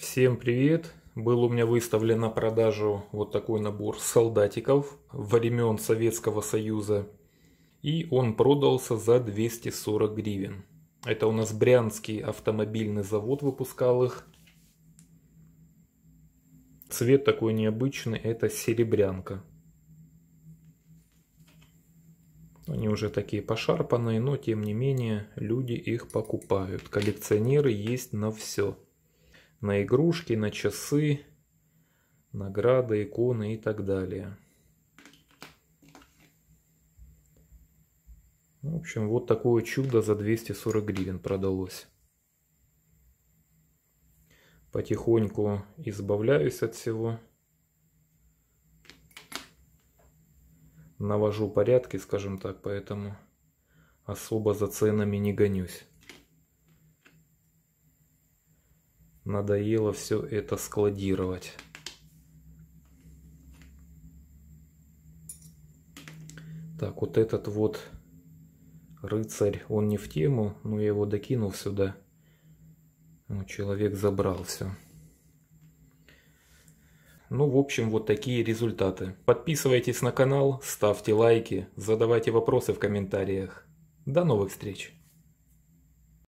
Всем привет! Был у меня выставлен на продажу вот такой набор солдатиков времен Советского Союза. И он продался за 240 гривен. Это у нас Брянский автомобильный завод выпускал их. Цвет такой необычный, это серебрянка. Они уже такие пошарпанные, но тем не менее люди их покупают. Коллекционеры есть на все на игрушки, на часы, награды, иконы и так далее. Ну, в общем, вот такое чудо за 240 гривен продалось. Потихоньку избавляюсь от всего. Навожу порядки, скажем так, поэтому особо за ценами не гонюсь. надоело все это складировать. Так, вот этот вот рыцарь, он не в тему, но я его докинул сюда. Ну, человек забрал все. Ну, в общем, вот такие результаты. Подписывайтесь на канал, ставьте лайки, задавайте вопросы в комментариях. До новых встреч!